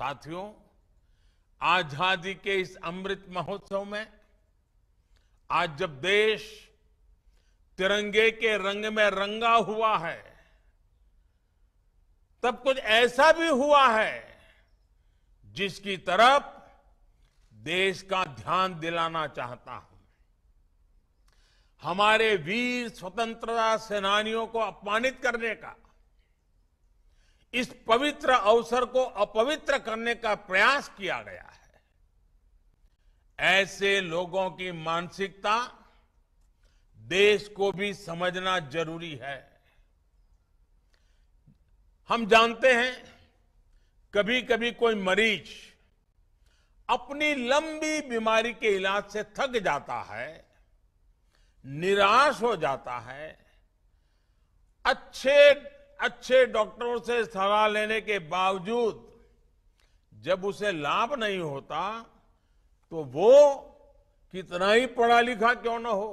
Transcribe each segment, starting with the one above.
साथियों आजादी के इस अमृत महोत्सव में आज जब देश तिरंगे के रंग में रंगा हुआ है तब कुछ ऐसा भी हुआ है जिसकी तरफ देश का ध्यान दिलाना चाहता हूं हमारे वीर स्वतंत्रता सेनानियों को अपमानित करने का इस पवित्र अवसर को अपवित्र करने का प्रयास किया गया है ऐसे लोगों की मानसिकता देश को भी समझना जरूरी है हम जानते हैं कभी कभी कोई मरीज अपनी लंबी बीमारी के इलाज से थक जाता है निराश हो जाता है अच्छे अच्छे डॉक्टरों से सलाह लेने के बावजूद जब उसे लाभ नहीं होता तो वो कितना ही पढ़ा लिखा क्यों ना हो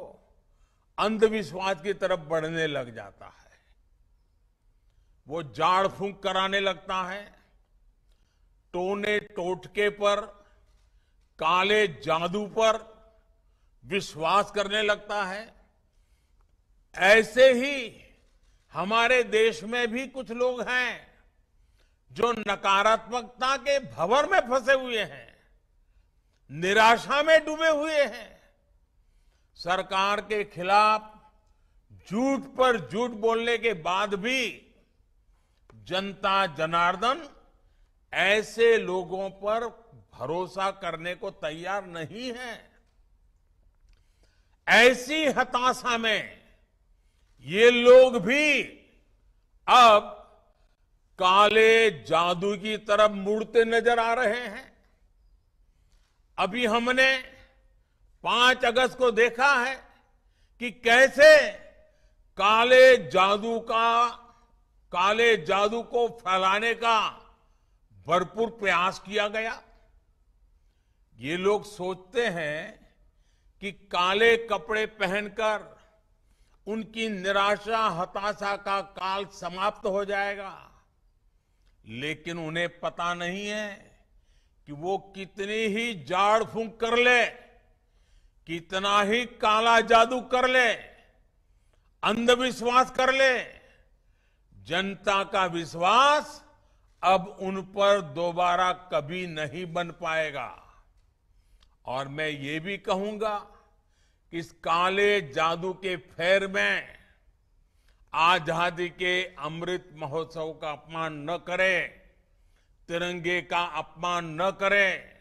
अंधविश्वास की तरफ बढ़ने लग जाता है वो जाड़ फूंक कराने लगता है टोने टोटके पर काले जादू पर विश्वास करने लगता है ऐसे ही हमारे देश में भी कुछ लोग हैं जो नकारात्मकता के भंवर में फंसे हुए हैं निराशा में डूबे हुए हैं सरकार के खिलाफ झूठ पर झूठ बोलने के बाद भी जनता जनार्दन ऐसे लोगों पर भरोसा करने को तैयार नहीं है ऐसी हताशा में ये लोग भी अब काले जादू की तरफ मुड़ते नजर आ रहे हैं अभी हमने पांच अगस्त को देखा है कि कैसे काले जादू का काले जादू को फैलाने का भरपूर प्रयास किया गया ये लोग सोचते हैं कि काले कपड़े पहनकर उनकी निराशा हताशा का काल समाप्त हो जाएगा लेकिन उन्हें पता नहीं है कि वो कितनी ही जाड़ फूंक कर ले कितना ही काला जादू कर ले अंधविश्वास कर ले जनता का विश्वास अब उन पर दोबारा कभी नहीं बन पाएगा और मैं ये भी कहूंगा इस काले जादू के फेर में आजादी के अमृत महोत्सव का अपमान न करें तिरंगे का अपमान न करें